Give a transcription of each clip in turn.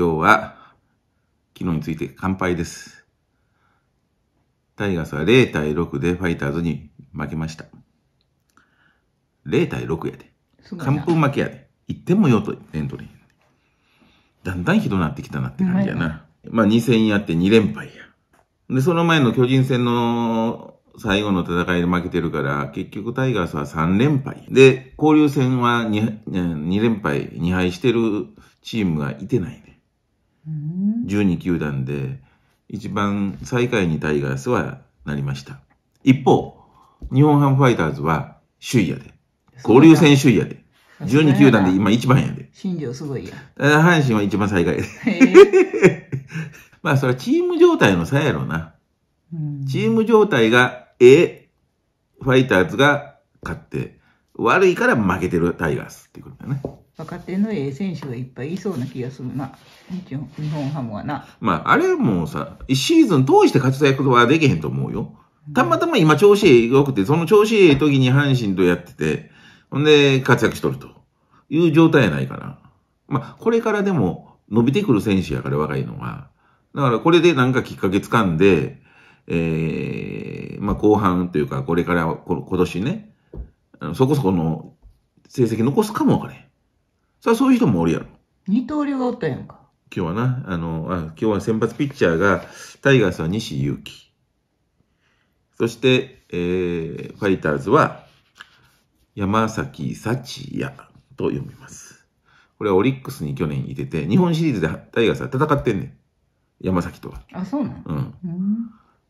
今日は、昨日について乾杯です。タイガースは0対6でファイターズに負けました。0対6やで。完封負けやで。1点もよとエントリー。だんだんひどなってきたなって感じやな。まあ2戦やって2連敗や。で、その前の巨人戦の最後の戦いで負けてるから、結局タイガースは3連敗。で、交流戦は 2, 2連敗、2敗してるチームがいてない、ね。12球団で一番最下位にタイガースはなりました。一方、日本ハムファイターズは首位やで。交流戦首位やで。12球団で今一番やで。新庄すごいや。阪神は一番最下位やで。まあそれはチーム状態の差やろな。チーム状態がええ、ファイターズが勝って、悪いから負けてるタイガースっていうことだね。若手のええ選手がいっぱいいそうな気がするな、日本ハムはな。まあ、あれもさ、シーズン通して活躍はできへんと思うよ。たまたま今調子良くて、その調子いい時に阪神とやってて、ほんで活躍しとるという状態やないかな。まあ、これからでも伸びてくる選手やから若いのは。だからこれでなんかきっかけつかんで、ええー、まあ後半というかこれからこ今年ね、そこそこの成績残すかもわからへん。さあ、そういう人もおるやろ。二刀流がおったやんか。今日はな、あの、あ今日は先発ピッチャーが、タイガースは西祐輝。そして、えー、ファイターズは、山崎幸也と読みます。これはオリックスに去年いてて、日本シリーズでタイガースは戦ってんねん。山崎とは。あ、そうなうん。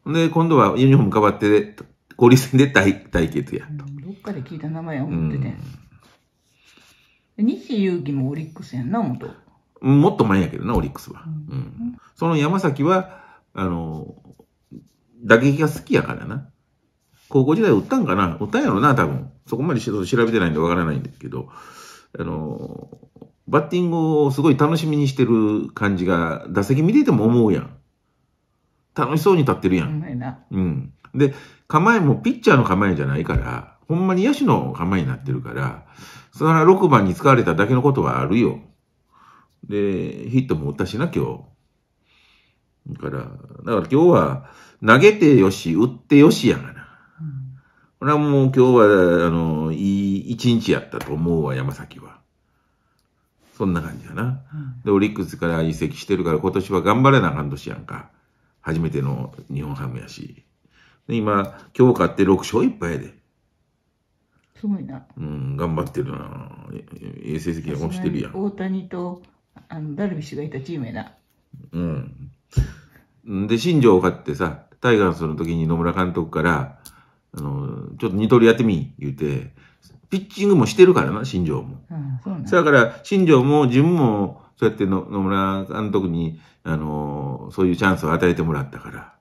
うん、で、今度はユニフォーム変わって、交流戦で対対決やと。どっかで聞いた名前を持ってて、うん西勇輝もオリックスやんな、と。もっと前やけどな、オリックスは。うん。その山崎は、あの、打撃が好きやからな。高校時代打ったんかな打ったんやろな、多分。そこまで調べてないんでわからないんですけど、あの、バッティングをすごい楽しみにしてる感じが、打席見てても思うやん。楽しそうに立ってるやん。うん。で、構えもピッチャーの構えじゃないから、ほんまに野手の構えになってるから、それは6番に使われただけのことはあるよ。で、ヒットも打ったしな、今日。だから、だから今日は、投げてよし、打ってよしやがな。これはもう今日は、あの、いい一日やったと思うわ、山崎は。そんな感じやな。うん、で、オリックスから移籍してるから、今年は頑張れなあかん年やんか。初めての日本ハムやし。で、今、今日勝って6勝1敗やで。すごいな。うん、頑張ってるな。ええ成績残してるやん。大谷とあのダルビッシュがいたチームやな。うん。で、新庄を買ってさ、タイガースの時に野村監督から、あの、ちょっと二刀流やってみ、言うて、ピッチングもしてるからな、新庄も。うん、そうだから、新庄も自分も、そうやって野村監督に、あの、そういうチャンスを与えてもらったから。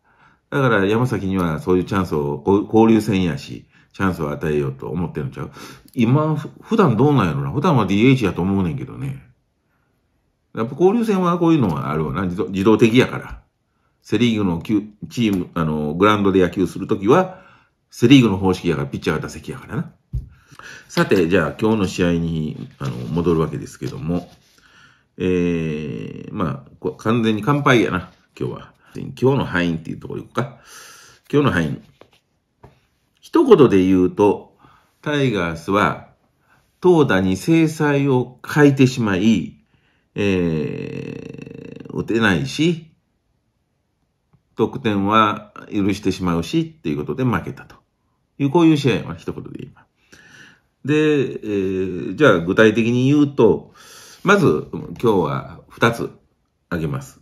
だから、山崎にはそういうチャンスを、交流戦やし、チャンスを与えようと思ってるんちゃう今、普段どうなんやろな。普段は DH やと思うねんけどね。やっぱ交流戦はこういうのはあるわな。自動的やから。セリーグのチーム、あの、グラウンドで野球するときは、セリーグの方式やから、ピッチャーが打席やからな。さて、じゃあ今日の試合にあの戻るわけですけども、えー、まあ、完全に乾杯やな、今日は。今日の範囲っていうところ行くか。今日の範囲。一言で言うと、タイガースは、投打に制裁を欠いてしまい、えー、打てないし、得点は許してしまうし、っていうことで負けたという、こういう試合は一言で言います。で、えー、じゃあ具体的に言うと、まず今日は二つあげます。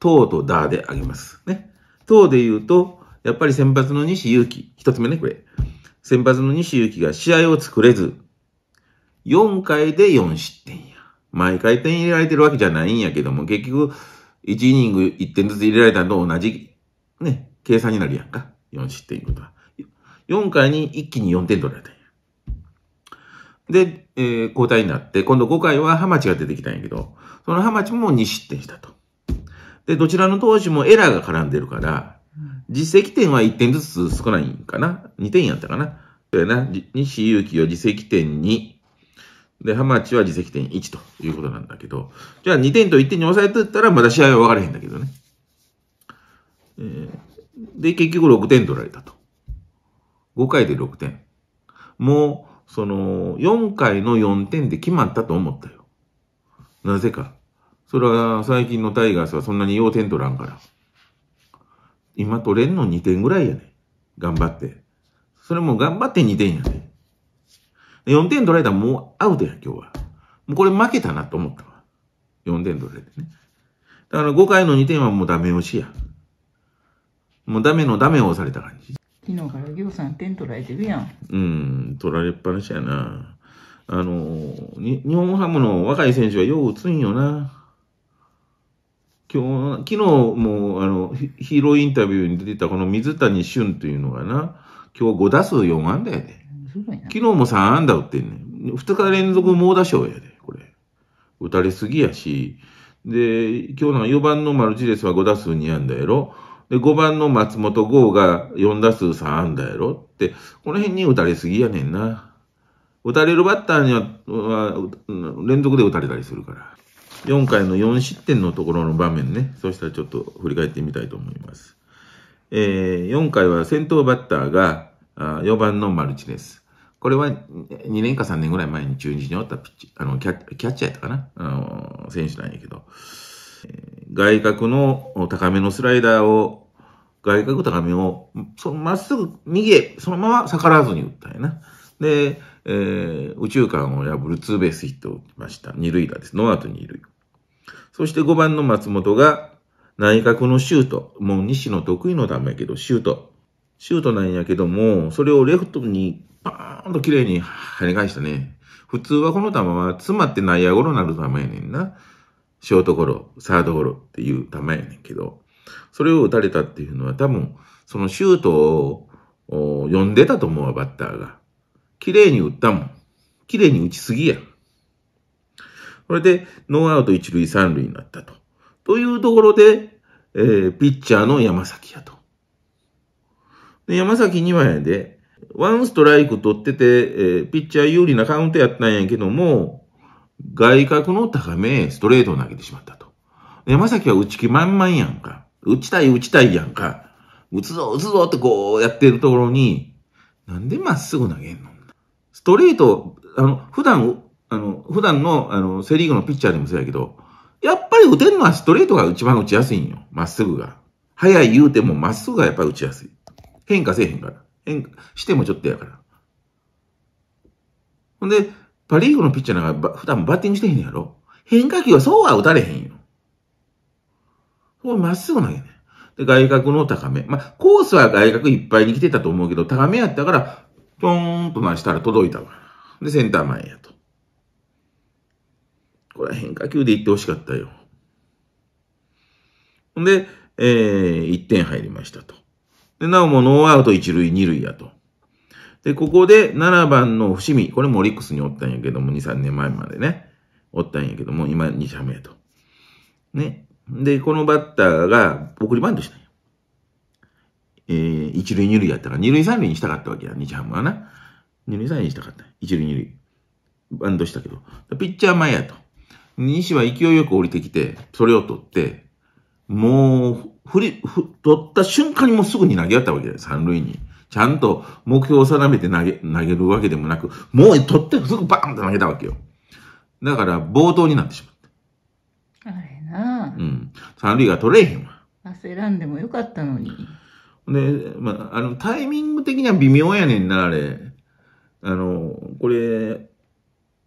投とダーであげます。ね。投で言うと、やっぱり先発の西勇輝、一つ目ね、これ。先発の西勇輝が試合を作れず、4回で4失点や。毎回点入れられてるわけじゃないんやけども、結局、1イニング1点ずつ入れられたのと同じ、ね、計算になるやんか。4失点いうことは。4回に一気に4点取られたんや。で、えー、交代になって、今度5回はハマチが出てきたんやけど、そのハマチも2失点したと。で、どちらの投手もエラーが絡んでるから、実績点は1点ずつ少ないんかな ?2 点やったかなそうやな。西祐希は実績点2。で、ハマチは実績点1ということなんだけど。じゃあ2点と1点に抑えてったらまだ試合は分からへんだけどね。えー、で、結局6点取られたと。5回で6点。もう、その、4回の4点で決まったと思ったよ。なぜか。それは最近のタイガースはそんなに要点取らんから。今取れんの2点ぐらいやね。頑張って。それも頑張って2点やね。4点取られたらもうアウトや、今日は。もうこれ負けたなと思ったわ。4点取られてね。だから5回の2点はもうダメ押しや。もうダメのダメを押された感じ。昨日からぎょうさん点取られてるやん。うん、取られっぱなしやな。あの、日本ハムの若い選手はよう打つんよな。今日、昨日も、あの、ヒーローインタビューに出てたこの水谷俊というのがな、今日5打数4安打やで。昨日も3安打打ってんねん。2日連続猛打賞やで、これ。打たれすぎやし。で、今日の4番のマルチレスは5打数2安打やろ。で、5番の松本剛が4打数3安打やろって、この辺に打たれすぎやねんな。打たれるバッターには、連続で打たれたりするから。4回の4失点のところの場面ね、そうしたらちょっと振り返ってみたいと思います。えー、4回は先頭バッターがあ4番のマルチネス。これは2年か3年ぐらい前に中日におったピッチ、あのキャキャッチャーやったかな、あの選手なんやけど、えー、外角の高めのスライダーを、外角高めを、そのまっすぐ右へ、そのまま逆らわずに打ったんやな。で、えー、宇宙間を破るツーベースヒットを打ちました。二塁打です。ノーアウト二塁。そして5番の松本が内角のシュート。もう西の得意のためやけど、シュート。シュートなんやけども、それをレフトにバーンと綺麗に跳ね返したね。普通はこの球は詰まって内野ゴロになる球やねんな。ショートゴロ、サードゴロっていう球やねんけど、それを打たれたっていうのは多分、そのシュートを呼んでたと思うわ、バッターが。綺麗に打ったもん。綺麗に打ちすぎや。これでノーアウト一塁三塁になったと。というところで、えー、ピッチャーの山崎やと。で山崎にはやで、ワンストライク取ってて、えー、ピッチャー有利なカウントやったんやけども、外角の高め、ストレートを投げてしまったと。山崎は打ち気満々やんか。打ちたい打ちたいやんか。打つぞ打つぞってこうやってるところに、なんでまっすぐ投げんのストレート、あの、普段あの、普段の、あの、セリーグのピッチャーでもそうやけど、やっぱり打てるのはストレートが一番打ちやすいんよ。まっすぐが。速い言うてもまっすぐがやっぱり打ちやすい。変化せえへんから。変化してもちょっとやから。ほんで、パリーグのピッチャーなんか普段バッティングしてへんやろ。変化球はそうは打たれへんよ。これまっすぐ投げね。で、外角の高め。まあ、コースは外角いっぱいに来てたと思うけど、高めやったから、ポょーんとなしたら届いたわ。で、センター前やと。これは変化球で行ってほしかったよ。んで、えー、1点入りましたと。で、なおもノーアウト1塁2塁やと。で、ここで7番の伏見、これもオリックスにおったんやけども、2、3年前までね、おったんやけども、今2社目と。ね。で、このバッターが送りバントしたんや。えー、1塁2塁やったら2塁3塁にしたかったわけや、日ハムはな。2塁3塁にしたかった。1塁2塁。バントしたけど。ピッチャー前やと。西は勢いよく降りてきて、それを取って、もう、振り、ふ、取った瞬間にもうすぐに投げ合ったわけだよ、三塁に。ちゃんと目標を定めて投げ、投げるわけでもなく、もう取ってすぐバーンって投げたわけよ。だから、冒頭になってしまった。あれなうん。三塁が取れへんわ。焦らんでもよかったのに。で、まあ、あの、タイミング的には微妙やねんな、あれ。あの、これ、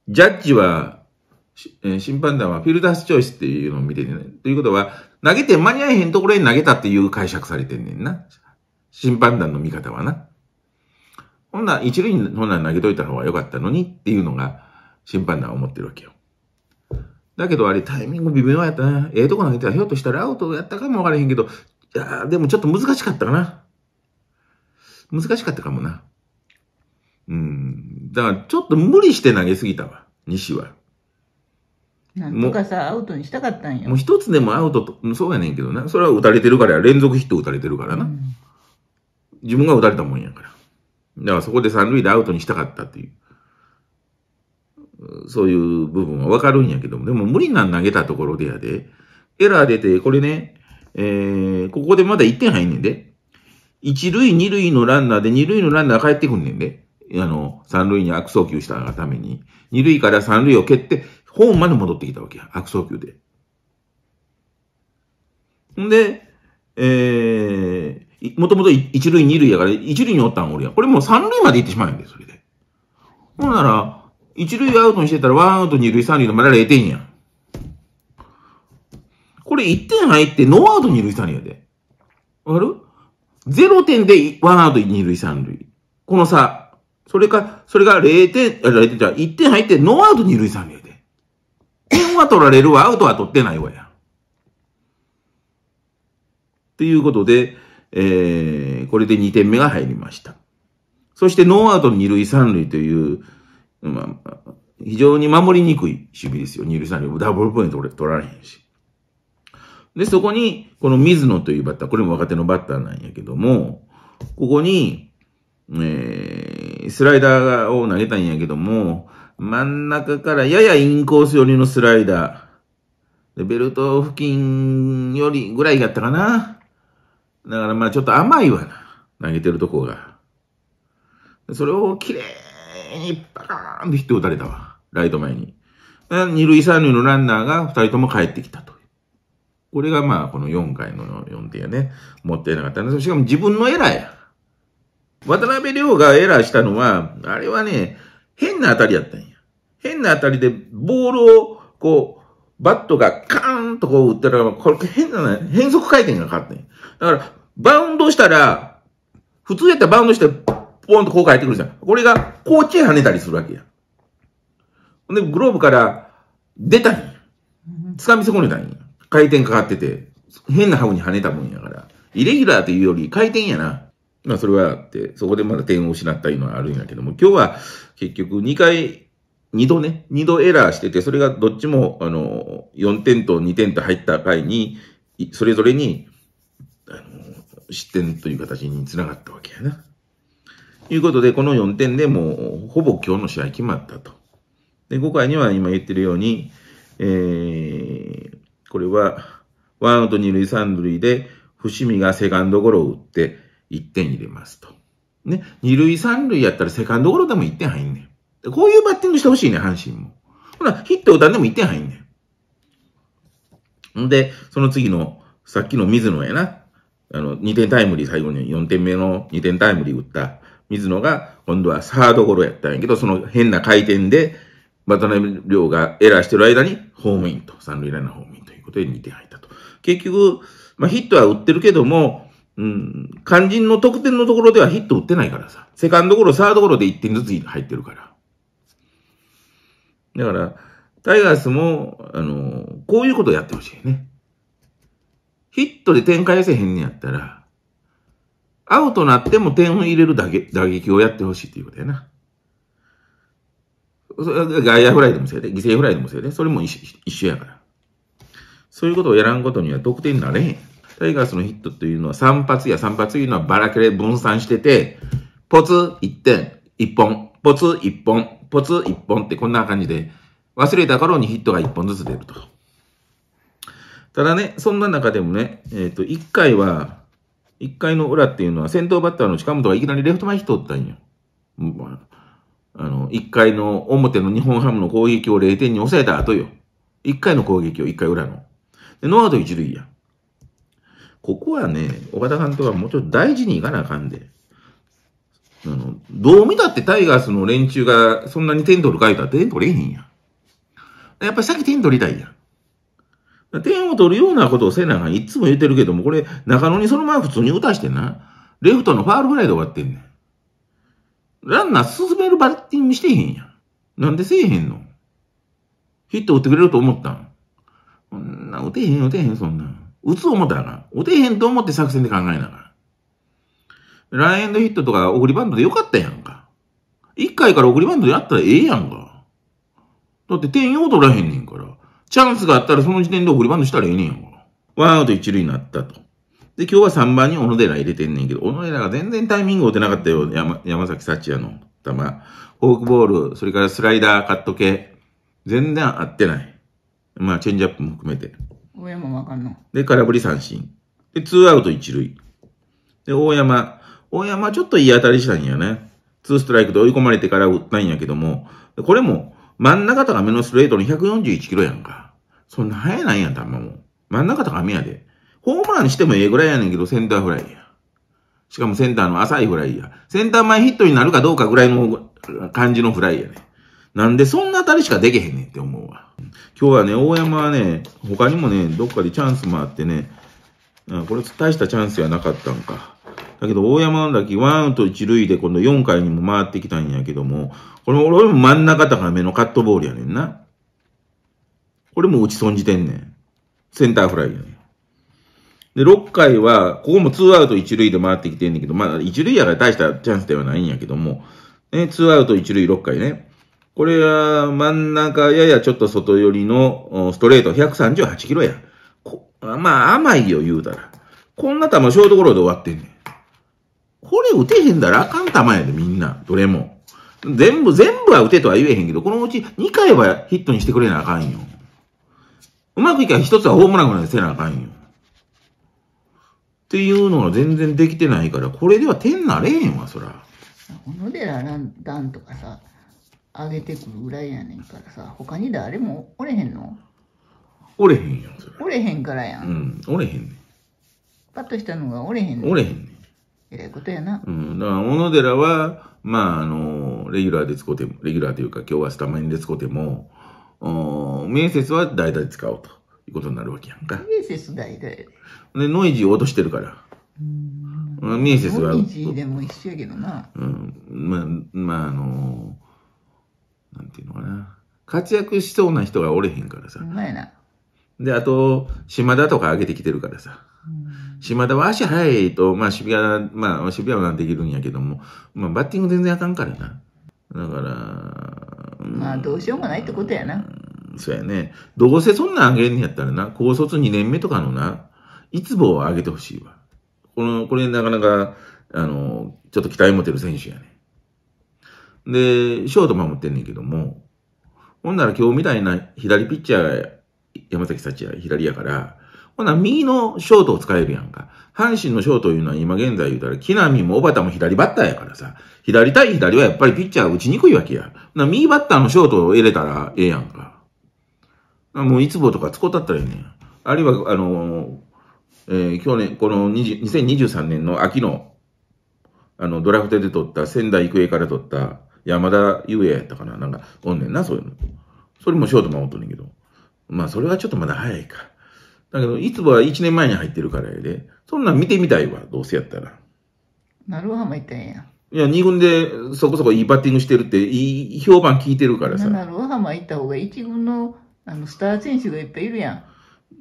ジャッジはえ審判団はフィルダースチョイスっていうのを見ててね。ということは、投げて間に合えへんところに投げたっていう解釈されてんねんな。審判団の見方はな。ほんな一塁にほんな投げといた方が良かったのにっていうのが審判団は思ってるわけよ。だけどあれタイミング微妙やったな。ええー、とこ投げてたひょっとしたらアウトやったかもわからへんけど、いやでもちょっと難しかったかな。難しかったかもな。うん。だからちょっと無理して投げすぎたわ。西は。なんとかさ、アウトにしたかったんよ。もう一つでもアウトと、そうやねんけどな。それは打たれてるからや。連続ヒット打たれてるからな。自分が打たれたもんやから。だからそこで三塁でアウトにしたかったっていう。そういう部分はわかるんやけども、でも無理なん投げたところでやで。エラー出て、これね、えー、ここでまだ1点入んねんで。一塁、二塁のランナーで、二塁のランナー帰ってくんねんで。あの、三塁に悪送球したがために。二塁から三塁を蹴って、ホームまで戻ってきたわけや。悪送球で。んで、えー、もともと一塁二塁やから、一塁におったんおるやん。これもう三塁まで行ってしまうんで、それで。ほんなら、一塁アウトにしてたら、ワンアウト二塁三塁のまだ0点やん。これ1点入って、ノーアウト二塁三塁やで。わかる ?0 点でワンアウト二塁三塁。この差。それか、それが0点、あ、0点じゃ1点入って、ノーアウト二塁三塁。点は取られるわ、アウトは取ってないわや。ということで、えー、これで2点目が入りました。そしてノーアウト2塁3塁という、まあ、非常に守りにくい守備ですよ。2塁3塁。ダブルポイント取られへんし。で、そこに、この水野というバッター、これも若手のバッターなんやけども、ここに、えー、スライダーを投げたんやけども、真ん中からややインコース寄りのスライダー。でベルト付近よりぐらいだったかな。だからまあちょっと甘いわな。投げてるとこが。それをきれいにバカーンってヒット打たれたわ。ライト前に。二塁三塁のランナーが二人とも帰ってきたと。これがまあこの4回の4点やね。持っていなかったんです。しかも自分のエラーや。渡辺亮がエラーしたのは、あれはね、変な当たりやったんや。変な当たりでボールを、こう、バットがカーンとこう打ったら、これ変な、変速回転がかかってん。だから、バウンドしたら、普通やったらバウンドして、ポンとこう返ってくるじゃん。これが、こっちへ跳ねたりするわけや。で、グローブから出たんや。掴み損ねたんや。回転かかってて、変なハブに跳ねたもんやから。イレギュラーというより回転やな。まあそれはあって、そこでまだ点を失った今あるんやけども、今日は結局2回2度ね、2度エラーしてて、それがどっちも、あの、4点と2点と入った回に、それぞれに、あの、失点という形につながったわけやな。ということで、この4点でもう、ほぼ今日の試合決まったと。で、5回には今言ってるように、えー、これは、ワンアウト二塁三塁で、伏見がセカンドゴロを打って1点入れますと。ね、二塁三塁やったらセカンドゴロでも1点入んねん。こういうバッティングしてほしいね、阪神も。ほら、ヒット打たんでも1点入んねん。んで、その次の、さっきの水野やな。あの、2点タイムリー、最後に4点目の2点タイムリー打った水野が、今度はサードゴロやったんやけど、その変な回転で、渡辺亮がエラーしてる間に、ホームインと、三塁ランナーホームインということで2点入ったと。結局、まあ、ヒットは打ってるけども、うん、肝心の得点のところではヒット打ってないからさ。セカンドゴロ、サードゴロで1点ずつ入ってるから。だから、タイガースも、あの、こういうことをやってほしいね。ヒットで展開せへんねやったら、アウトなっても点を入れる打撃打撃をやってほしいっていうことやな。外野フライでもせやで、犠牲フライでもせやで、それも一緒やから。そういうことをやらんことには得点になれへん。タイガースのヒットというのは3発や3発いうのはばらけで分散してて、ポツ1点、1本、ポツ1本、ポツ一本ってこんな感じで、忘れた頃にヒットが一本ずつ出ると。ただね、そんな中でもね、えっ、ー、と、一回は、一回の裏っていうのは先頭バッターの近本がいきなりレフト前ヒット打ったんよ。あの、一回の表の日本ハムの攻撃を0点に抑えた後よ。一回の攻撃を一回裏の。で、ノーアウト一塁や。ここはね、岡田監督はもうちょっと大事にいかなあかんで。あの、どう見たってタイガースの連中がそんなに点取るかいたら点取れへんやん。やっぱり先点取りたいやん。点を取るようなことをせながいつも言ってるけども、これ、中野にそのまま普通に打たしてな、レフトのファールフライで終わってんねん。ランナー進めるバッティングしてへんやん。なんでせえへんのヒット打ってくれると思ったんそんな、打てへん、打てへん、そんな。打つ思ったらな。打てへんと思って作戦で考えながら。ランエンドヒットとか送りバントでよかったやんか。一回から送りバントやったらええやんか。だって点用取らへんねんから。チャンスがあったらその時点で送りバントしたらええねんやんか。ワンアウト一塁になったと。で、今日は3番に小野寺入れてんねんけど、小野寺が全然タイミング合ってなかったよ。山山崎幸也の球。フォークボール、それからスライダー、カット系。全然合ってない。まあ、チェンジアップも含めて。大山わかんの。で、空振り三振。で、ツーアウト一塁。で、大山、大山ちょっといい当たりしたんやね。ツーストライクで追い込まれてから打ったんやけども、これも真ん中高めのストレートの141キロやんか。そんな速ないやん、まも。真ん中高めやで。ホームランしてもええぐらいやねんけど、センターフライや。しかもセンターの浅いフライや。センター前ヒットになるかどうかぐらいの感じのフライやね。なんでそんな当たりしかできへんねんって思うわ。今日はね、大山はね、他にもね、どっかでチャンスもあってね、これ大したチャンスはなかったんか。だけど、大山の球、ワンアウト一塁で今度4回にも回ってきたんやけども、これ俺も真ん中高めのカットボールやねんな。これも打ち損じてんねん。センターフライやねん。で、6回は、ここも2アウト一塁で回ってきてんねんけど、まあ、1塁やから大したチャンスではないんやけども、ね、2アウト一塁6回ね。これは真ん中ややちょっと外寄りのストレート138キロや。まあ甘いよ言うたら。こんな球ショートゴロで終わってんねん。これ打てへんだらあかん球やで、みんな。どれも。全部、全部は打てとは言えへんけど、このうち2回はヒットにしてくれなあかんよ。うまくいけば1つはホームランぐらいせなあかんよ。っていうのが全然できてないから、これでは点なれへんわ、そら。小野寺段とかさ、上げてくるぐらいやねんからさ、他に誰もおれへんのおれへんよ、それ。おれへんからやん。うん、おれへんねん。パッとしたのがおれへんねん。おれへん。えらいことやな。うん。だから、小野寺は、まあ、あの、レギュラーで使うても、レギュラーというか、今日はスタメンで使うても、面接は代々使おうということになるわけやんか。面接代々。で、ノイジー落としてるから。うん。面接は。ノイジーでも一緒やけどな。うん。まあ、まあ、あのなんていうのかな。活躍しそうな人がおれへんからさ。うまいな。で、あと、島田とか上げてきてるからさ。島田は足早いと、まあ渋谷、まあ渋谷はできるんやけども、まあバッティング全然あかんからな。だから、うんまあどうしようもないってことやな。そうやね。どうせそんなんあげんねやったらな、高卒2年目とかのな、いつぼをあげてほしいわ。この、これなかなか、あの、ちょっと期待持てる選手やね。で、ショート守ってんねんけども、ほんなら今日みたいな左ピッチャー、山崎幸也左やから、ほな、右のショートを使えるやんか。阪神のショートいうのは今現在言うたら、木並も小畑も左バッターやからさ、左対左はやっぱりピッチャー打ちにくいわけや。な、右バッターのショートを入れたらええやんか。もういつもとか使ったったらええねん。あるいは、あの、えー、去年、この2023年の秋の、あの、ドラフトで取った、仙台育英から取った山田優也やったかな。なんか、おんねんな、そういうの。それもショート守っとんねんけど。まあ、それはちょっとまだ早いか。だけど、いつもは1年前に入ってるからやで、そんなん見てみたいわ、どうせやったら。なるわ、もったんや。いや、2軍でそこそこいいバッティングしてるって、いい評判聞いてるからさ。なるはま行った方が1軍のあのスター選手がいっぱいいるや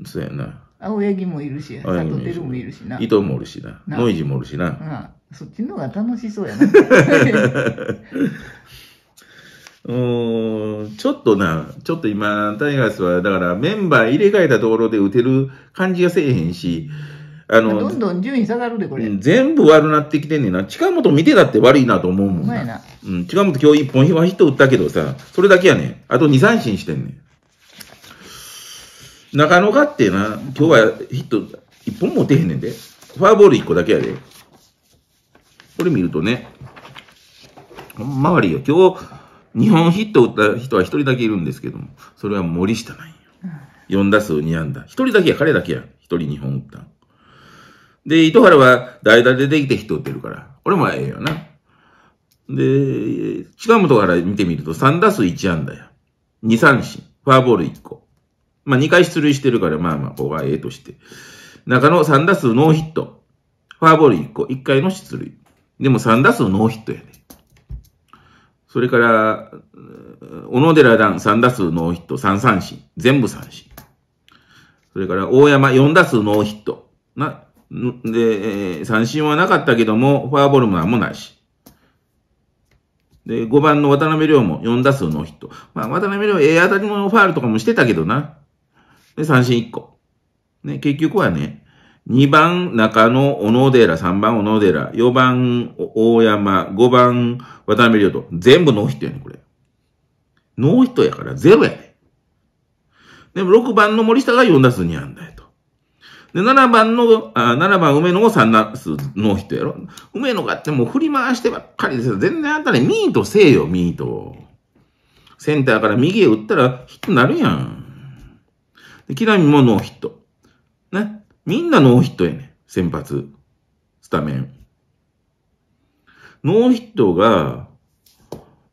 ん。そうやな。青柳もいるし、佐藤輝もいるしな。伊藤もおるしな。ノイジもおるしな。うん。そっちの方が楽しそうやな。うん、ちょっとな、ちょっと今、タイガースは、だからメンバー入れ替えたところで打てる感じがせえへんし、あの、どんどん順位下がるで、これ。全部悪なってきてんねんな。近本見てたって悪いなと思うもんな。なうん、近本今日一本今ヒット打ったけどさ、それだけやねん。あと2、三振してんねん。中野がってな、今日はヒット一本も打てへんねんで。フォアボール一個だけやで。これ見るとね、ほんま悪いよ。今日、日本ヒット打った人は一人だけいるんですけども、それは森下なんよ。4打数2安打。一人だけや、彼だけや。一人日本打った。で、糸原は代打でできてヒット打ってるから、俺もええよな。で、近本から見てみると3打数1安打や。2三振。フォアボール1個。まあ、2回出塁してるから、まあまあ、ここはええとして。中野3打数ノーヒット。フォアボール1個。1回の出塁。でも3打数ノーヒットやで、ね。それから、小野寺段3打数ノーヒット、3三振、全部三振。それから、大山4打数ノーヒット。な、で、三振はなかったけども、フォアボールも何もないし。で、5番の渡辺亮も4打数ノーヒット。まあ、渡辺亮、ええ当たりのファールとかもしてたけどな。で、三振1個。ね、結局はね、2番中野小野寺、3番小野寺、4番大山、5番渡辺亮と、全部ノーヒットやねこれ。ノーヒットやからゼロやねでも6番の森下が4打数2安打やと。で、7番の、あ7番梅野が3打数ノーヒットやろ。梅野がってもう振り回してばっかりですよ。全然あんたね、ミートせえよ、ミート。センターから右へ打ったらヒットになるやん。で、木並もノーヒット。みんなノーヒットやねん。先発、スタメン。ノーヒットが、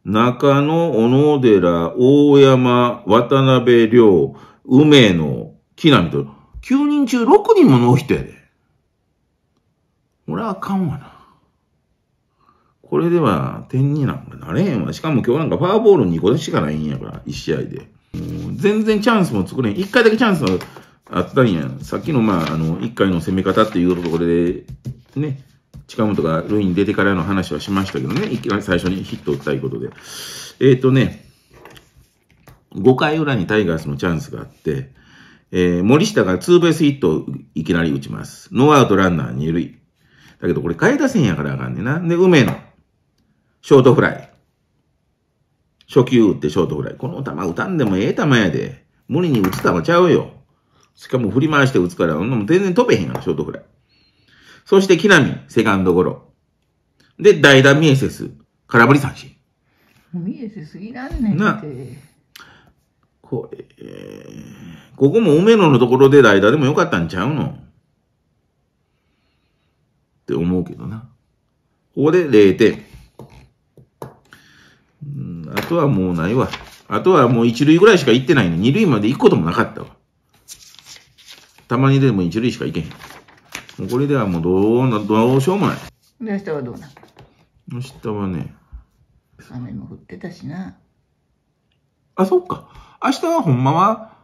中野、小野寺、大山、渡辺亮、梅野、木南と、9人中6人もノーヒットやで。俺はあかんわな。これでは点になんかなれへんわ。しかも今日なんかファーボール2個でしかないんやから、1試合で。全然チャンスも作れん。1回だけチャンスあったんやん。さっきの、まあ、あの、一回の攻め方っていうところで、ね、近本が塁に出てからの話はしましたけどね、一番最初にヒットを打ったいことで。えっ、ー、とね、5回裏にタイガースのチャンスがあって、えー、森下がツーベースヒットをいきなり打ちます。ノーアウトランナー二塁。だけどこれえ出打線やからあかんねんな。で、梅野、ショートフライ。初球打ってショートフライ。この球打たんでもええ球やで。無理に打つ球ちゃうよ。しかも振り回して打つから、もう全然飛べへんやん、ショートフライ。そして、木並、セカンドゴロ。で、代打ミエセス、空振り三振。ミエセスいらんねんな。これ、ここも梅野のところで代打でもよかったんちゃうのって思うけどな。ここで0点。うん、あとはもうないわ。あとはもう一塁ぐらいしか行ってないの、ね、二塁まで行くこともなかったわ。たまにでも一塁しか行けへん。もうこれではもうどうな、どうしようもない。で、明日はどうな明日はね。雨も降ってたしな。あ、そっか。明日はほんまは、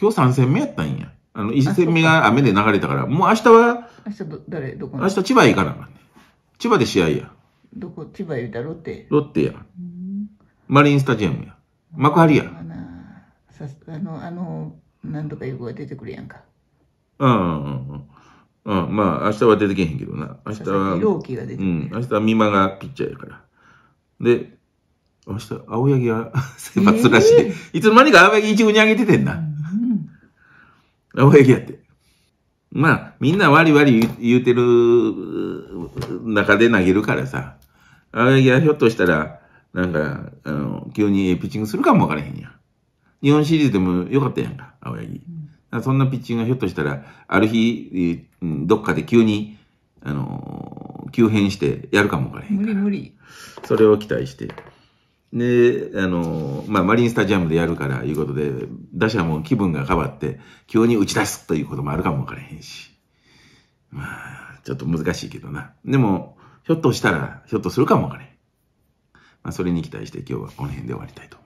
今日3戦目やったんや。あの、1戦目が雨で流れたから、もう明日は、明日ど、誰、どこ明日千葉行かなかんね。千葉で試合や。どこ、千葉言うたらロッテ。ロッテや。マリンスタジアムや。幕張や。あの、あの、なんとかいう子が出てくるやんか。うん、うん、うん。まあ、明日は出てけへんけどな。明日は、が出てうん、明日は美馬がピッチャーやから。で、明日、青柳は先発らしい、えー、いつの間にか青柳一軍に上げててんな。うん、青柳やって。まあ、みんなわりわり言うてる中で投げるからさ。青柳はひょっとしたら、なんか、あの、急にピッチングするかもわからへんやん。日本シリーズでもよかったやんか、青柳。うんそんなピッチングがひょっとしたら、ある日、どっかで急に、あの、急変してやるかもわからへん無理無理。それを期待して。で、あの、まあ、マリンスタジアムでやるからいうことで、打者も気分が変わって、急に打ち出すということもあるかもわからへんし。まあ、ちょっと難しいけどな。でも、ひょっとしたら、ひょっとするかもわからへん。まあ、それに期待して今日はこの辺で終わりたいと。